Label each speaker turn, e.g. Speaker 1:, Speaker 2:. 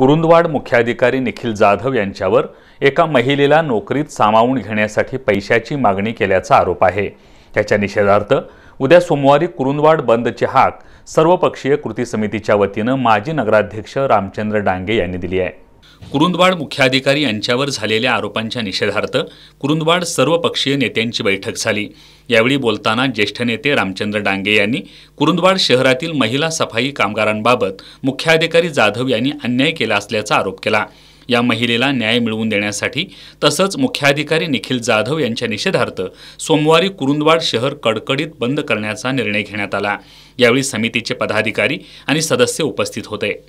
Speaker 1: कुरुंदवाड मुख्याधिकारी निखिल जाधव यांच्यावर एका महिलेला नोकरीत सामावून घेण्यासाठी पैशाची मागणी केल्याचा आरोप आहे त्याच्या निषेधार्थ उद्या सोमवारी कुरुंदवाड बंदची हाक सर्वपक्षीय कृती समितीच्या वतीनं माजी नगराध्यक्ष रामचंद्र डांगे यांनी दिली आहे कुरुंदवाड मुख्याधिकारी यांच्यावर झालेल्या आरोपांच्या निषेधार्थ कुरुंदवाड सर्वपक्षीय नेत्यांची बैठक झाली यावेळी बोलताना ज्येष्ठ नेते रामचंद्र डांगे यांनी कुरुंदवाड शहरातील महिला सफाई कामगारांबाबत मुख्याधिकारी जाधव यांनी अन्याय केला असल्याचा आरोप केला या महिलेला न्याय मिळवून देण्यासाठी तसंच मुख्याधिकारी निखिल जाधव यांच्या निषेधार्थ सोमवारी कुरुंदवाड शहर कडकडीत बंद करण्याचा निर्णय घेण्यात आला यावेळी समितीचे पदाधिकारी आणि सदस्य उपस्थित होते